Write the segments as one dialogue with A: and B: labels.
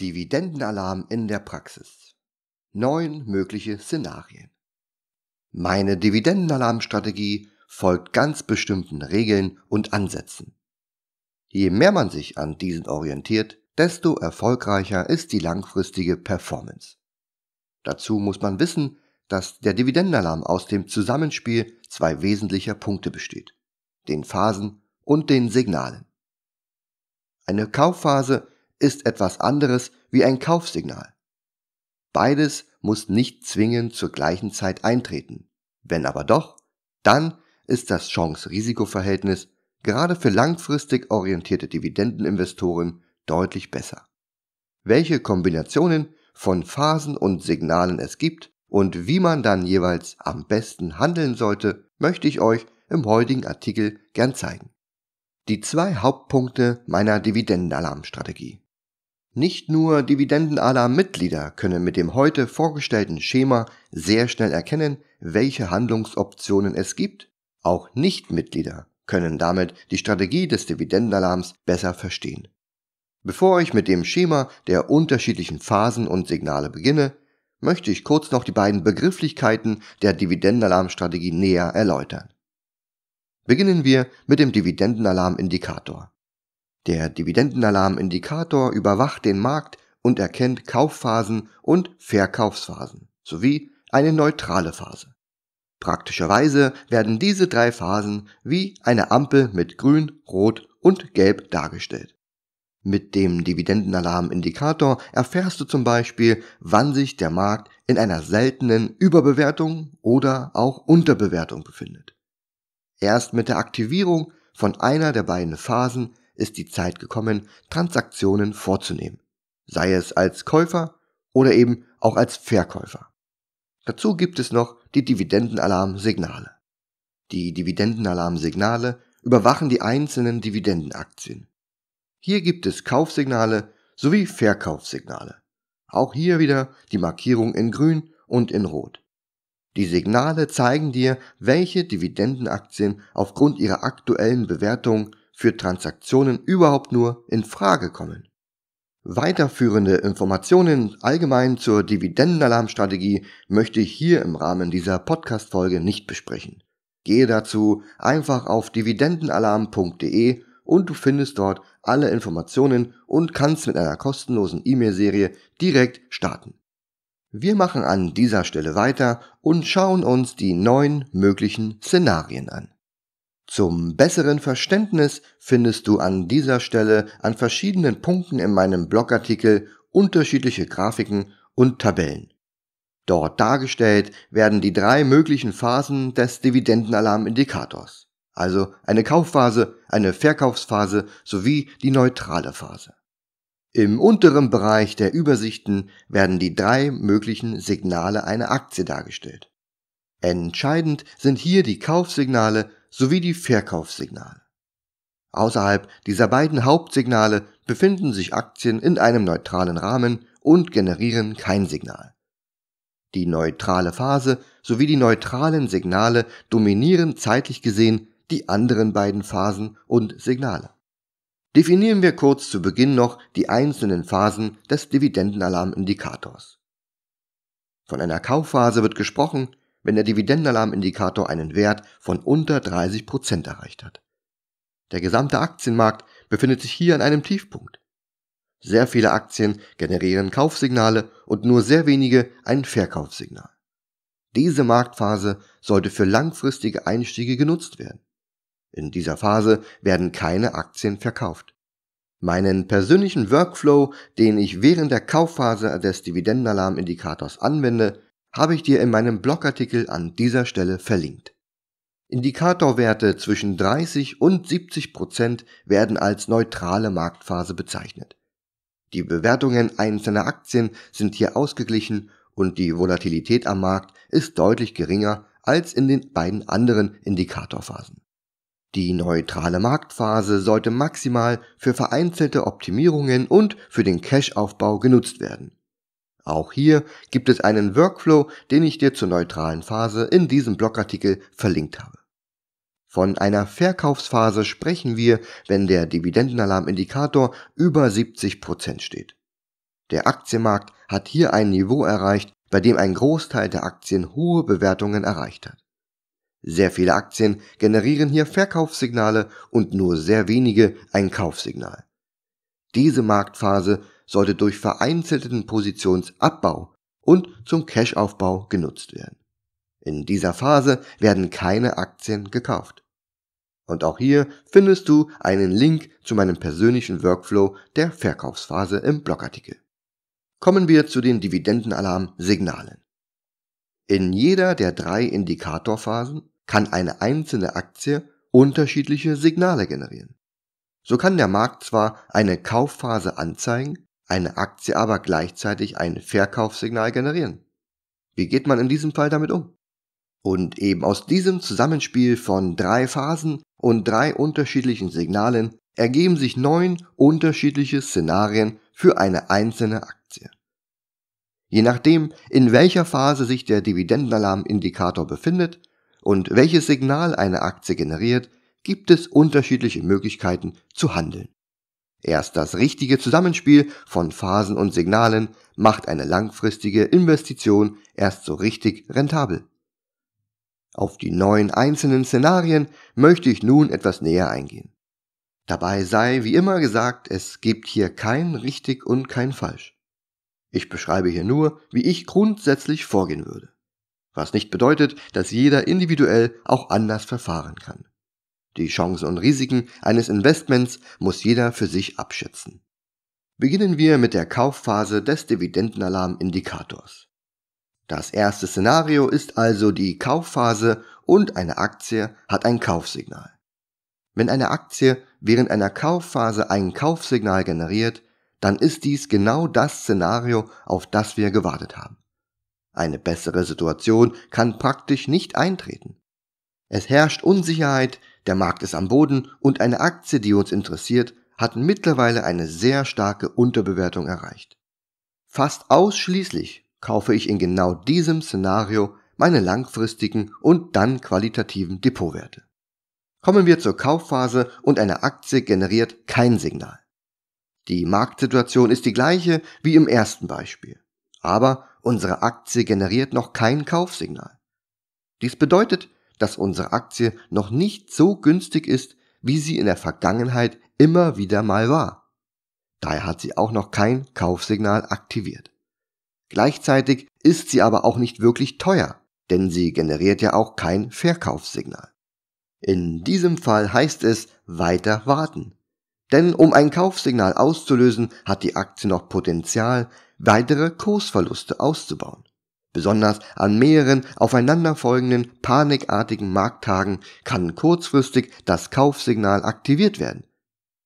A: Dividendenalarm in der Praxis. Neun mögliche Szenarien. Meine Dividendenalarmstrategie folgt ganz bestimmten Regeln und Ansätzen. Je mehr man sich an diesen orientiert, desto erfolgreicher ist die langfristige Performance. Dazu muss man wissen, dass der Dividendenalarm aus dem Zusammenspiel zwei wesentlicher Punkte besteht, den Phasen und den Signalen. Eine Kaufphase ist etwas anderes wie ein Kaufsignal. Beides muss nicht zwingend zur gleichen Zeit eintreten. Wenn aber doch, dann ist das Chance-Risiko-Verhältnis gerade für langfristig orientierte Dividendeninvestoren deutlich besser. Welche Kombinationen von Phasen und Signalen es gibt und wie man dann jeweils am besten handeln sollte, möchte ich euch im heutigen Artikel gern zeigen. Die zwei Hauptpunkte meiner Dividendenalarmstrategie. Nicht nur dividendenalarm Mitglieder können mit dem heute vorgestellten Schema sehr schnell erkennen, welche Handlungsoptionen es gibt, auch Nichtmitglieder können damit die Strategie des Dividendenalarms besser verstehen. Bevor ich mit dem Schema der unterschiedlichen Phasen und Signale beginne, möchte ich kurz noch die beiden Begrifflichkeiten der Dividendenalarmstrategie näher erläutern. Beginnen wir mit dem Dividendenalarmindikator. Der Dividendenalarmindikator überwacht den Markt und erkennt Kaufphasen und Verkaufsphasen sowie eine neutrale Phase. Praktischerweise werden diese drei Phasen wie eine Ampel mit Grün, Rot und Gelb dargestellt. Mit dem Dividendenalarmindikator erfährst du zum Beispiel, wann sich der Markt in einer seltenen Überbewertung oder auch Unterbewertung befindet. Erst mit der Aktivierung von einer der beiden Phasen ist die Zeit gekommen, Transaktionen vorzunehmen, sei es als Käufer oder eben auch als Verkäufer. Dazu gibt es noch die Dividendenalarmsignale. Die Dividendenalarmsignale überwachen die einzelnen Dividendenaktien. Hier gibt es Kaufsignale sowie Verkaufssignale. Auch hier wieder die Markierung in grün und in rot. Die Signale zeigen dir, welche Dividendenaktien aufgrund ihrer aktuellen Bewertung für Transaktionen überhaupt nur in Frage kommen. Weiterführende Informationen allgemein zur Dividendenalarmstrategie möchte ich hier im Rahmen dieser Podcast-Folge nicht besprechen. Gehe dazu einfach auf dividendenalarm.de und du findest dort alle Informationen und kannst mit einer kostenlosen E-Mail-Serie direkt starten. Wir machen an dieser Stelle weiter und schauen uns die neun möglichen Szenarien an. Zum besseren Verständnis findest du an dieser Stelle an verschiedenen Punkten in meinem Blogartikel unterschiedliche Grafiken und Tabellen. Dort dargestellt werden die drei möglichen Phasen des Dividendenalarmindikators, also eine Kaufphase, eine Verkaufsphase sowie die neutrale Phase. Im unteren Bereich der Übersichten werden die drei möglichen Signale einer Aktie dargestellt. Entscheidend sind hier die Kaufsignale sowie die Verkaufssignale. Außerhalb dieser beiden Hauptsignale befinden sich Aktien in einem neutralen Rahmen und generieren kein Signal. Die neutrale Phase sowie die neutralen Signale dominieren zeitlich gesehen die anderen beiden Phasen und Signale. Definieren wir kurz zu Beginn noch die einzelnen Phasen des Dividendenalarmindikators. Von einer Kaufphase wird gesprochen, wenn der Dividendenalarmindikator einen Wert von unter 30% erreicht hat. Der gesamte Aktienmarkt befindet sich hier an einem Tiefpunkt. Sehr viele Aktien generieren Kaufsignale und nur sehr wenige ein Verkaufssignal. Diese Marktphase sollte für langfristige Einstiege genutzt werden. In dieser Phase werden keine Aktien verkauft. Meinen persönlichen Workflow, den ich während der Kaufphase des Dividendenalarmindikators anwende, habe ich dir in meinem Blogartikel an dieser Stelle verlinkt. Indikatorwerte zwischen 30 und 70 Prozent werden als neutrale Marktphase bezeichnet. Die Bewertungen einzelner Aktien sind hier ausgeglichen und die Volatilität am Markt ist deutlich geringer als in den beiden anderen Indikatorphasen. Die neutrale Marktphase sollte maximal für vereinzelte Optimierungen und für den Cash-Aufbau genutzt werden. Auch hier gibt es einen Workflow, den ich dir zur neutralen Phase in diesem Blogartikel verlinkt habe. Von einer Verkaufsphase sprechen wir, wenn der Dividendenalarmindikator über 70% steht. Der Aktienmarkt hat hier ein Niveau erreicht, bei dem ein Großteil der Aktien hohe Bewertungen erreicht hat. Sehr viele Aktien generieren hier Verkaufssignale und nur sehr wenige ein Kaufsignal. Diese Marktphase sollte durch vereinzelten Positionsabbau und zum Cashaufbau genutzt werden. In dieser Phase werden keine Aktien gekauft. Und auch hier findest du einen Link zu meinem persönlichen Workflow der Verkaufsphase im Blogartikel. Kommen wir zu den Dividendenalarm-Signalen. In jeder der drei Indikatorphasen kann eine einzelne Aktie unterschiedliche Signale generieren. So kann der Markt zwar eine Kaufphase anzeigen, eine Aktie aber gleichzeitig ein Verkaufssignal generieren. Wie geht man in diesem Fall damit um? Und eben aus diesem Zusammenspiel von drei Phasen und drei unterschiedlichen Signalen ergeben sich neun unterschiedliche Szenarien für eine einzelne Aktie. Je nachdem, in welcher Phase sich der Dividendenalarmindikator befindet und welches Signal eine Aktie generiert, gibt es unterschiedliche Möglichkeiten zu handeln. Erst das richtige Zusammenspiel von Phasen und Signalen macht eine langfristige Investition erst so richtig rentabel. Auf die neun einzelnen Szenarien möchte ich nun etwas näher eingehen. Dabei sei wie immer gesagt, es gibt hier kein richtig und kein falsch. Ich beschreibe hier nur, wie ich grundsätzlich vorgehen würde. Was nicht bedeutet, dass jeder individuell auch anders verfahren kann. Die Chancen und Risiken eines Investments muss jeder für sich abschätzen. Beginnen wir mit der Kaufphase des Dividendenalarmindikators. Das erste Szenario ist also die Kaufphase und eine Aktie hat ein Kaufsignal. Wenn eine Aktie während einer Kaufphase ein Kaufsignal generiert, dann ist dies genau das Szenario, auf das wir gewartet haben. Eine bessere Situation kann praktisch nicht eintreten. Es herrscht Unsicherheit der Markt ist am Boden und eine Aktie, die uns interessiert, hat mittlerweile eine sehr starke Unterbewertung erreicht. Fast ausschließlich kaufe ich in genau diesem Szenario meine langfristigen und dann qualitativen Depotwerte. Kommen wir zur Kaufphase und eine Aktie generiert kein Signal. Die Marktsituation ist die gleiche wie im ersten Beispiel, aber unsere Aktie generiert noch kein Kaufsignal. Dies bedeutet, dass unsere Aktie noch nicht so günstig ist, wie sie in der Vergangenheit immer wieder mal war. Daher hat sie auch noch kein Kaufsignal aktiviert. Gleichzeitig ist sie aber auch nicht wirklich teuer, denn sie generiert ja auch kein Verkaufssignal. In diesem Fall heißt es weiter warten. Denn um ein Kaufsignal auszulösen, hat die Aktie noch Potenzial, weitere Kursverluste auszubauen. Besonders an mehreren aufeinanderfolgenden panikartigen Markttagen kann kurzfristig das Kaufsignal aktiviert werden.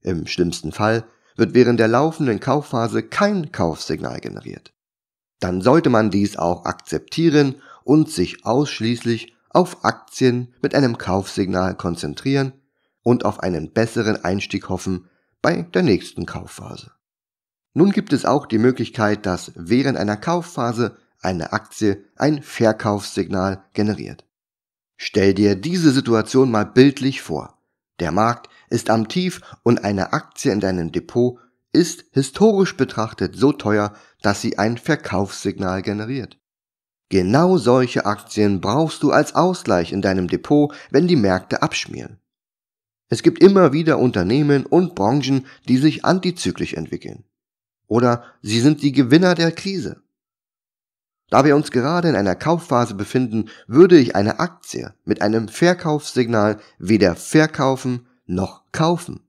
A: Im schlimmsten Fall wird während der laufenden Kaufphase kein Kaufsignal generiert. Dann sollte man dies auch akzeptieren und sich ausschließlich auf Aktien mit einem Kaufsignal konzentrieren und auf einen besseren Einstieg hoffen bei der nächsten Kaufphase. Nun gibt es auch die Möglichkeit, dass während einer Kaufphase eine Aktie ein Verkaufssignal generiert. Stell dir diese Situation mal bildlich vor. Der Markt ist am Tief und eine Aktie in deinem Depot ist historisch betrachtet so teuer, dass sie ein Verkaufssignal generiert. Genau solche Aktien brauchst du als Ausgleich in deinem Depot, wenn die Märkte abschmieren. Es gibt immer wieder Unternehmen und Branchen, die sich antizyklisch entwickeln. Oder sie sind die Gewinner der Krise. Da wir uns gerade in einer Kaufphase befinden, würde ich eine Aktie mit einem Verkaufssignal weder verkaufen noch kaufen.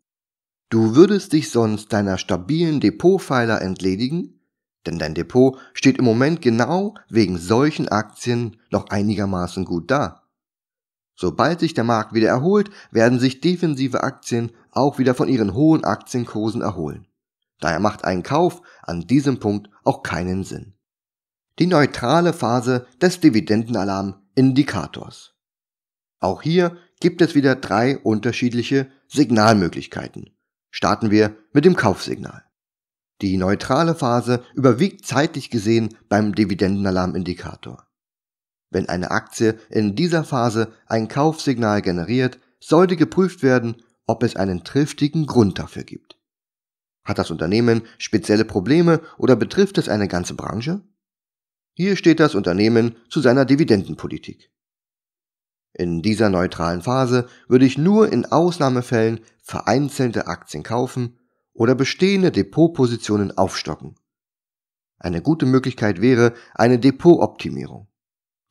A: Du würdest dich sonst deiner stabilen Depotpfeiler entledigen, denn dein Depot steht im Moment genau wegen solchen Aktien noch einigermaßen gut da. Sobald sich der Markt wieder erholt, werden sich defensive Aktien auch wieder von ihren hohen Aktienkursen erholen. Daher macht ein Kauf an diesem Punkt auch keinen Sinn die neutrale Phase des Dividendenalarm-Indikators. Auch hier gibt es wieder drei unterschiedliche Signalmöglichkeiten. Starten wir mit dem Kaufsignal. Die neutrale Phase überwiegt zeitlich gesehen beim Dividendenalarmindikator. Wenn eine Aktie in dieser Phase ein Kaufsignal generiert, sollte geprüft werden, ob es einen triftigen Grund dafür gibt. Hat das Unternehmen spezielle Probleme oder betrifft es eine ganze Branche? Hier steht das Unternehmen zu seiner Dividendenpolitik. In dieser neutralen Phase würde ich nur in Ausnahmefällen vereinzelte Aktien kaufen oder bestehende Depotpositionen aufstocken. Eine gute Möglichkeit wäre eine Depotoptimierung.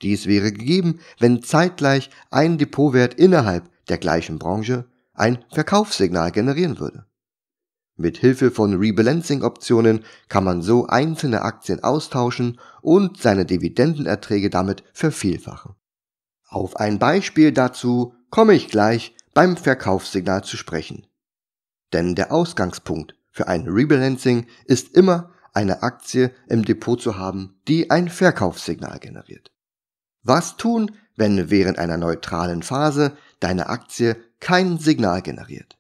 A: Dies wäre gegeben, wenn zeitgleich ein Depotwert innerhalb der gleichen Branche ein Verkaufssignal generieren würde. Mit Hilfe von Rebalancing-Optionen kann man so einzelne Aktien austauschen und seine Dividendenerträge damit vervielfachen. Auf ein Beispiel dazu komme ich gleich beim Verkaufssignal zu sprechen. Denn der Ausgangspunkt für ein Rebalancing ist immer eine Aktie im Depot zu haben, die ein Verkaufssignal generiert. Was tun, wenn während einer neutralen Phase deine Aktie kein Signal generiert?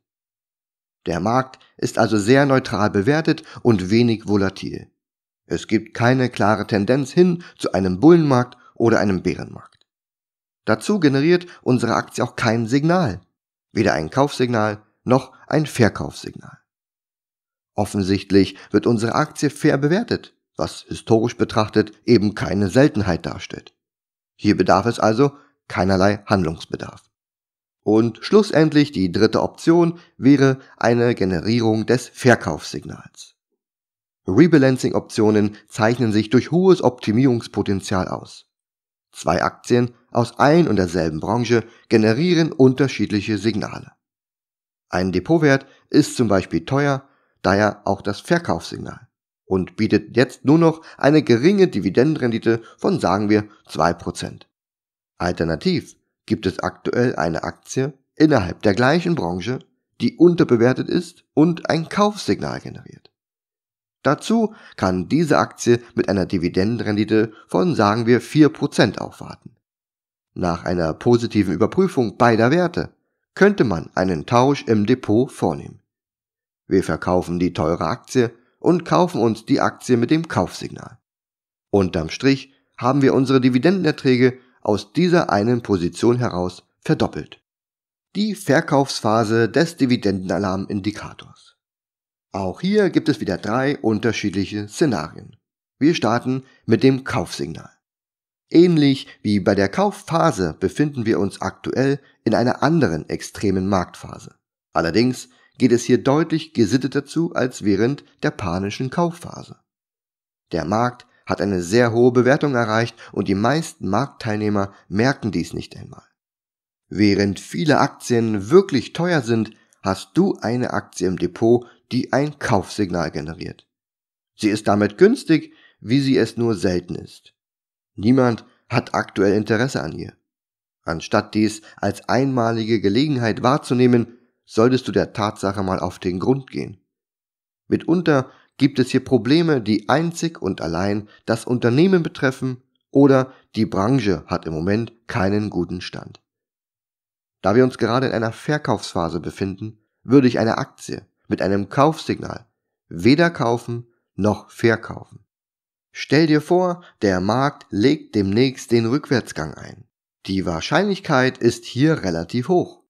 A: Der Markt ist also sehr neutral bewertet und wenig volatil. Es gibt keine klare Tendenz hin zu einem Bullenmarkt oder einem Bärenmarkt. Dazu generiert unsere Aktie auch kein Signal, weder ein Kaufsignal noch ein Verkaufssignal. Offensichtlich wird unsere Aktie fair bewertet, was historisch betrachtet eben keine Seltenheit darstellt. Hier bedarf es also keinerlei Handlungsbedarf. Und schlussendlich die dritte Option wäre eine Generierung des Verkaufssignals. Rebalancing-Optionen zeichnen sich durch hohes Optimierungspotenzial aus. Zwei Aktien aus ein und derselben Branche generieren unterschiedliche Signale. Ein Depotwert ist zum Beispiel teuer, daher auch das Verkaufssignal und bietet jetzt nur noch eine geringe Dividendenrendite von sagen wir 2%. Alternativ gibt es aktuell eine Aktie innerhalb der gleichen Branche, die unterbewertet ist und ein Kaufsignal generiert. Dazu kann diese Aktie mit einer Dividendenrendite von sagen wir 4% aufwarten. Nach einer positiven Überprüfung beider Werte könnte man einen Tausch im Depot vornehmen. Wir verkaufen die teure Aktie und kaufen uns die Aktie mit dem Kaufsignal. Unterm Strich haben wir unsere Dividendenerträge aus dieser einen Position heraus verdoppelt. Die Verkaufsphase des Dividendenalarmindikators. Auch hier gibt es wieder drei unterschiedliche Szenarien. Wir starten mit dem Kaufsignal. Ähnlich wie bei der Kaufphase befinden wir uns aktuell in einer anderen extremen Marktphase. Allerdings geht es hier deutlich gesitteter zu als während der panischen Kaufphase. Der Markt hat eine sehr hohe Bewertung erreicht und die meisten Marktteilnehmer merken dies nicht einmal. Während viele Aktien wirklich teuer sind, hast du eine Aktie im Depot, die ein Kaufsignal generiert. Sie ist damit günstig, wie sie es nur selten ist. Niemand hat aktuell Interesse an ihr. Anstatt dies als einmalige Gelegenheit wahrzunehmen, solltest du der Tatsache mal auf den Grund gehen. Mitunter gibt es hier Probleme, die einzig und allein das Unternehmen betreffen oder die Branche hat im Moment keinen guten Stand. Da wir uns gerade in einer Verkaufsphase befinden, würde ich eine Aktie mit einem Kaufsignal weder kaufen noch verkaufen. Stell dir vor, der Markt legt demnächst den Rückwärtsgang ein. Die Wahrscheinlichkeit ist hier relativ hoch.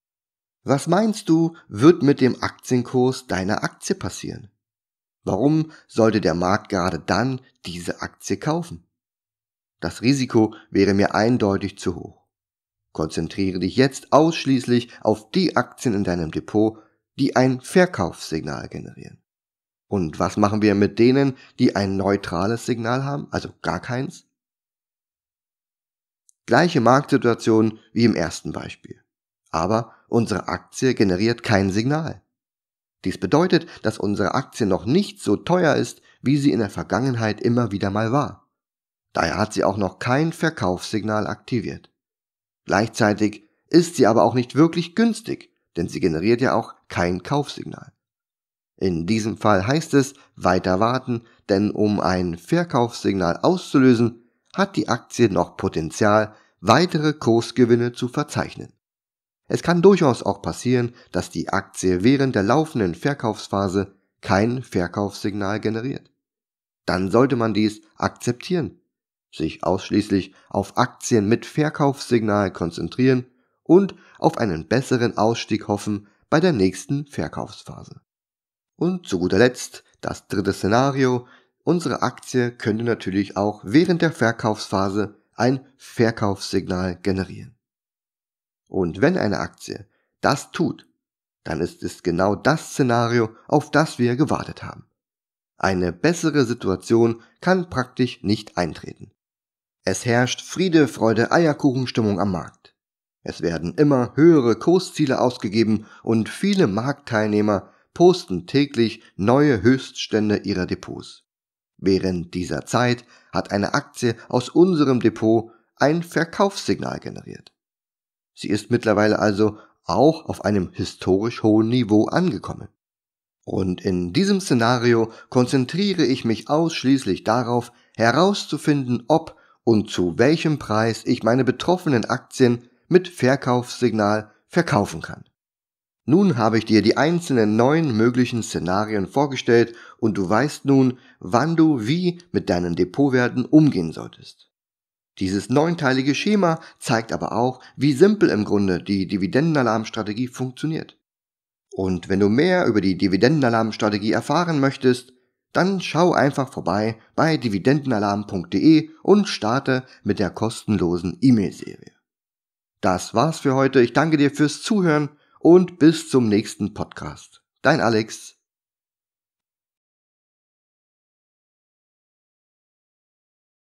A: Was meinst du, wird mit dem Aktienkurs deiner Aktie passieren? Warum sollte der Markt gerade dann diese Aktie kaufen? Das Risiko wäre mir eindeutig zu hoch. Konzentriere dich jetzt ausschließlich auf die Aktien in deinem Depot, die ein Verkaufssignal generieren. Und was machen wir mit denen, die ein neutrales Signal haben, also gar keins? Gleiche Marktsituation wie im ersten Beispiel. Aber unsere Aktie generiert kein Signal. Dies bedeutet, dass unsere Aktie noch nicht so teuer ist, wie sie in der Vergangenheit immer wieder mal war. Daher hat sie auch noch kein Verkaufssignal aktiviert. Gleichzeitig ist sie aber auch nicht wirklich günstig, denn sie generiert ja auch kein Kaufsignal. In diesem Fall heißt es weiter warten, denn um ein Verkaufssignal auszulösen, hat die Aktie noch Potenzial, weitere Kursgewinne zu verzeichnen. Es kann durchaus auch passieren, dass die Aktie während der laufenden Verkaufsphase kein Verkaufssignal generiert. Dann sollte man dies akzeptieren, sich ausschließlich auf Aktien mit Verkaufssignal konzentrieren und auf einen besseren Ausstieg hoffen bei der nächsten Verkaufsphase. Und zu guter Letzt das dritte Szenario. Unsere Aktie könnte natürlich auch während der Verkaufsphase ein Verkaufssignal generieren. Und wenn eine Aktie das tut, dann ist es genau das Szenario, auf das wir gewartet haben. Eine bessere Situation kann praktisch nicht eintreten. Es herrscht Friede, Freude, Eierkuchenstimmung am Markt. Es werden immer höhere Kursziele ausgegeben und viele Marktteilnehmer posten täglich neue Höchststände ihrer Depots. Während dieser Zeit hat eine Aktie aus unserem Depot ein Verkaufssignal generiert. Sie ist mittlerweile also auch auf einem historisch hohen Niveau angekommen. Und in diesem Szenario konzentriere ich mich ausschließlich darauf, herauszufinden, ob und zu welchem Preis ich meine betroffenen Aktien mit Verkaufssignal verkaufen kann. Nun habe ich dir die einzelnen neun möglichen Szenarien vorgestellt und du weißt nun, wann du wie mit deinen Depotwerten umgehen solltest. Dieses neunteilige Schema zeigt aber auch, wie simpel im Grunde die Dividendenalarmstrategie funktioniert. Und wenn du mehr über die Dividendenalarmstrategie erfahren möchtest, dann schau einfach vorbei bei dividendenalarm.de und starte mit der kostenlosen E-Mail-Serie. Das war's für heute. Ich danke dir fürs Zuhören und bis zum nächsten Podcast. Dein Alex.